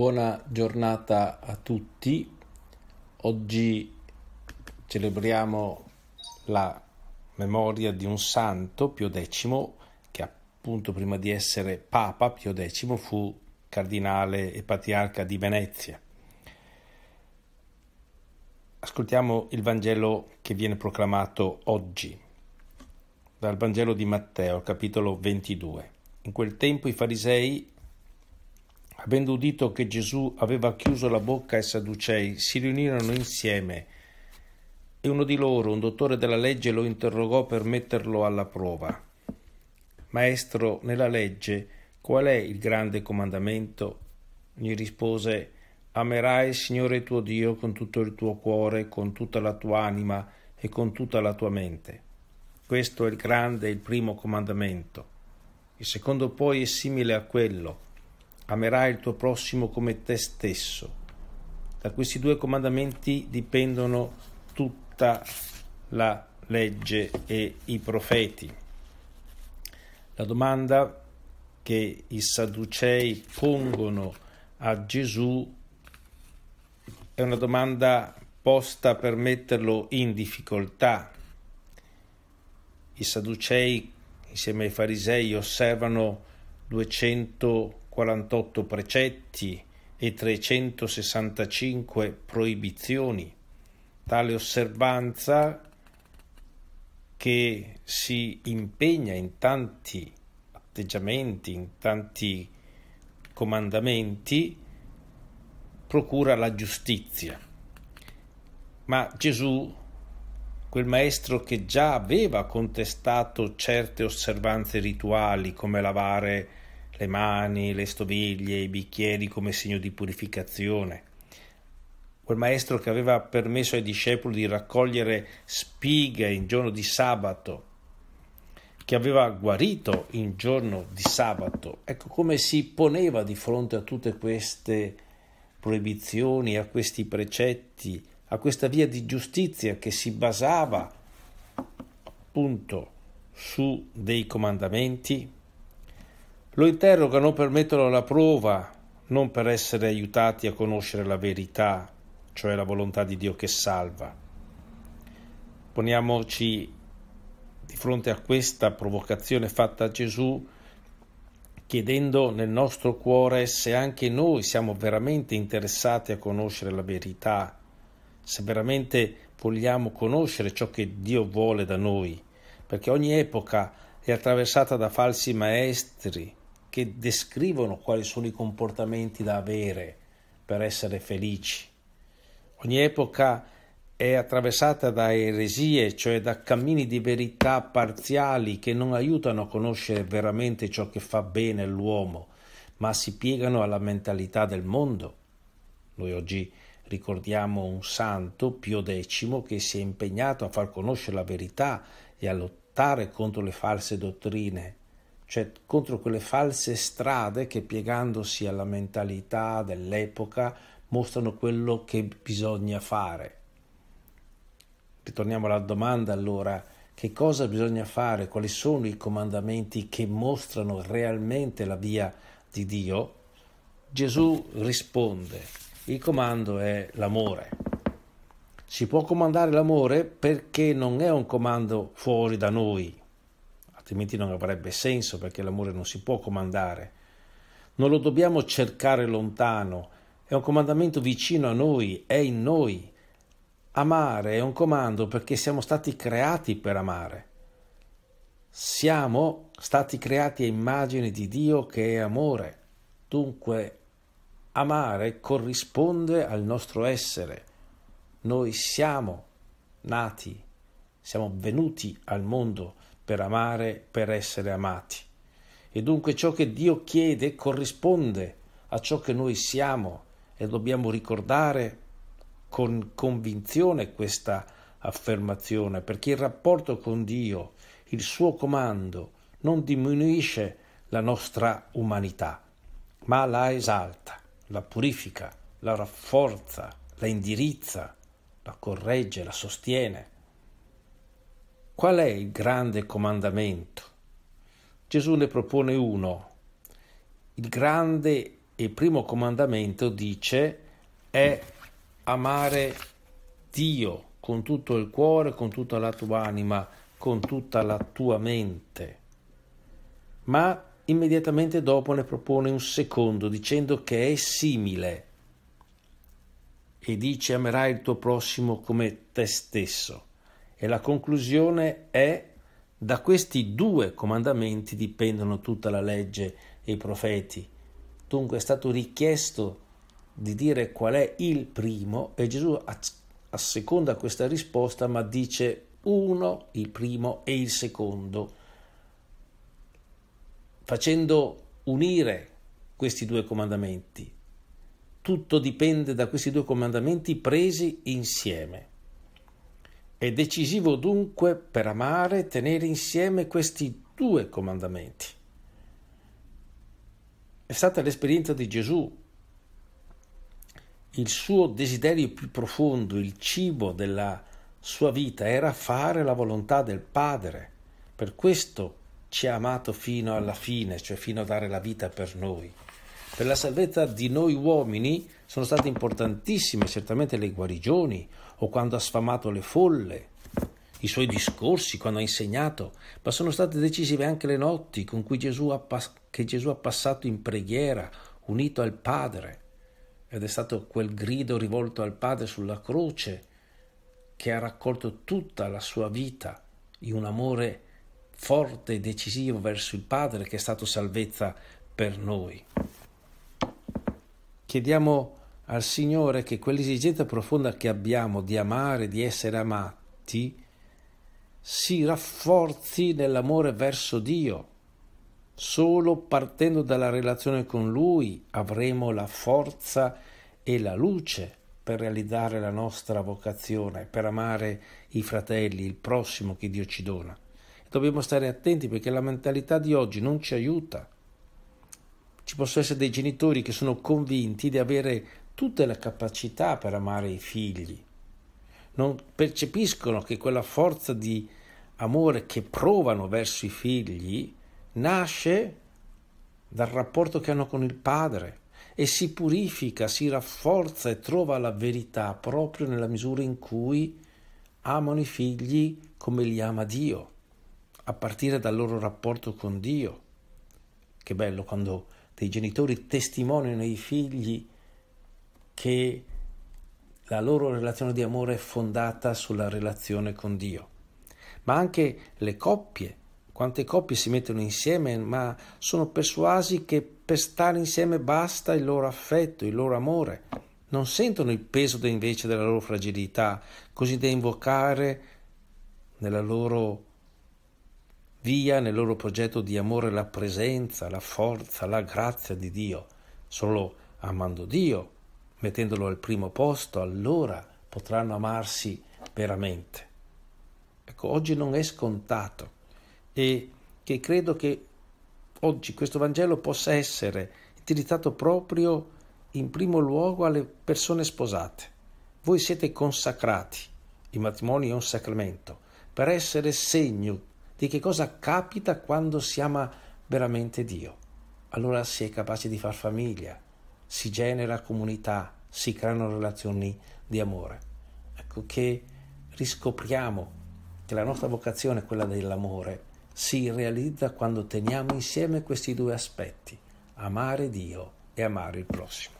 Buona giornata a tutti. Oggi celebriamo la memoria di un santo, Pio X, che appunto prima di essere Papa, Pio X fu cardinale e patriarca di Venezia. Ascoltiamo il Vangelo che viene proclamato oggi, dal Vangelo di Matteo, capitolo 22. In quel tempo i farisei Avendo udito che Gesù aveva chiuso la bocca ai Sadducei, si riunirono insieme e uno di loro, un dottore della legge, lo interrogò per metterlo alla prova. Maestro, nella legge qual è il grande comandamento? Gli rispose Amerai il Signore tuo Dio con tutto il tuo cuore, con tutta la tua anima e con tutta la tua mente. Questo è il grande, il primo comandamento. Il secondo poi è simile a quello amerai il tuo prossimo come te stesso. Da questi due comandamenti dipendono tutta la legge e i profeti. La domanda che i sadducei pongono a Gesù è una domanda posta per metterlo in difficoltà. I sadducei, insieme ai farisei, osservano 200 48 precetti e 365 proibizioni. Tale osservanza che si impegna in tanti atteggiamenti, in tanti comandamenti, procura la giustizia. Ma Gesù, quel maestro che già aveva contestato certe osservanze rituali come lavare le mani, le stoviglie, i bicchieri come segno di purificazione. Quel maestro che aveva permesso ai discepoli di raccogliere spighe in giorno di sabato, che aveva guarito in giorno di sabato. Ecco come si poneva di fronte a tutte queste proibizioni, a questi precetti, a questa via di giustizia che si basava appunto su dei comandamenti lo interrogano per metterlo alla prova, non per essere aiutati a conoscere la verità, cioè la volontà di Dio che salva. Poniamoci di fronte a questa provocazione fatta a Gesù, chiedendo nel nostro cuore se anche noi siamo veramente interessati a conoscere la verità, se veramente vogliamo conoscere ciò che Dio vuole da noi, perché ogni epoca è attraversata da falsi maestri, che descrivono quali sono i comportamenti da avere per essere felici. Ogni epoca è attraversata da eresie, cioè da cammini di verità parziali che non aiutano a conoscere veramente ciò che fa bene l'uomo, ma si piegano alla mentalità del mondo. Noi oggi ricordiamo un santo, Pio X, che si è impegnato a far conoscere la verità e a lottare contro le false dottrine cioè contro quelle false strade che piegandosi alla mentalità dell'epoca mostrano quello che bisogna fare. Ritorniamo alla domanda allora, che cosa bisogna fare? Quali sono i comandamenti che mostrano realmente la via di Dio? Gesù risponde, il comando è l'amore. Si può comandare l'amore perché non è un comando fuori da noi, altrimenti non avrebbe senso perché l'amore non si può comandare. Non lo dobbiamo cercare lontano, è un comandamento vicino a noi, è in noi. Amare è un comando perché siamo stati creati per amare. Siamo stati creati a immagine di Dio che è amore. Dunque, amare corrisponde al nostro essere. Noi siamo nati, siamo venuti al mondo per amare, per essere amati. E dunque ciò che Dio chiede corrisponde a ciò che noi siamo e dobbiamo ricordare con convinzione questa affermazione, perché il rapporto con Dio, il suo comando, non diminuisce la nostra umanità, ma la esalta, la purifica, la rafforza, la indirizza, la corregge, la sostiene. Qual è il grande comandamento? Gesù ne propone uno. Il grande e primo comandamento dice è amare Dio con tutto il cuore, con tutta la tua anima, con tutta la tua mente. Ma immediatamente dopo ne propone un secondo dicendo che è simile e dice amerai il tuo prossimo come te stesso. E la conclusione è da questi due comandamenti dipendono tutta la legge e i profeti. Dunque è stato richiesto di dire qual è il primo e Gesù asseconda questa risposta ma dice uno, il primo e il secondo, facendo unire questi due comandamenti. Tutto dipende da questi due comandamenti presi insieme. È decisivo dunque per amare tenere insieme questi due comandamenti. È stata l'esperienza di Gesù, il suo desiderio più profondo, il cibo della sua vita era fare la volontà del Padre. Per questo ci ha amato fino alla fine, cioè fino a dare la vita per noi. Per la salvezza di noi uomini sono state importantissime certamente le guarigioni o quando ha sfamato le folle, i suoi discorsi quando ha insegnato, ma sono state decisive anche le notti con cui Gesù ha pass- che Gesù ha passato in preghiera, unito al Padre. Ed è stato quel grido rivolto al Padre sulla croce che ha raccolto tutta la sua vita in un amore forte e decisivo verso il Padre che è stato salvezza per noi. Chiediamo al Signore che quell'esigenza profonda che abbiamo di amare, di essere amati, si rafforzi nell'amore verso Dio. Solo partendo dalla relazione con Lui avremo la forza e la luce per realizzare la nostra vocazione, per amare i fratelli, il prossimo che Dio ci dona. Dobbiamo stare attenti perché la mentalità di oggi non ci aiuta. Ci possono essere dei genitori che sono convinti di avere tutte le capacità per amare i figli. Non percepiscono che quella forza di amore che provano verso i figli nasce dal rapporto che hanno con il padre e si purifica, si rafforza e trova la verità proprio nella misura in cui amano i figli come li ama Dio, a partire dal loro rapporto con Dio. Che bello quando dei genitori testimoniano ai figli che la loro relazione di amore è fondata sulla relazione con Dio. Ma anche le coppie, quante coppie si mettono insieme ma sono persuasi che per stare insieme basta il loro affetto, il loro amore. Non sentono il peso invece della loro fragilità, così da invocare nella loro via nel loro progetto di amore la presenza, la forza, la grazia di Dio. Solo amando Dio, mettendolo al primo posto, allora potranno amarsi veramente. Ecco, oggi non è scontato e che credo che oggi questo Vangelo possa essere utilizzato proprio in primo luogo alle persone sposate. Voi siete consacrati, il matrimonio è un sacramento, per essere segno di che cosa capita quando si ama veramente Dio. Allora si è capaci di far famiglia, si genera comunità, si creano relazioni di amore. Ecco che riscopriamo che la nostra vocazione, quella dell'amore, si realizza quando teniamo insieme questi due aspetti, amare Dio e amare il prossimo.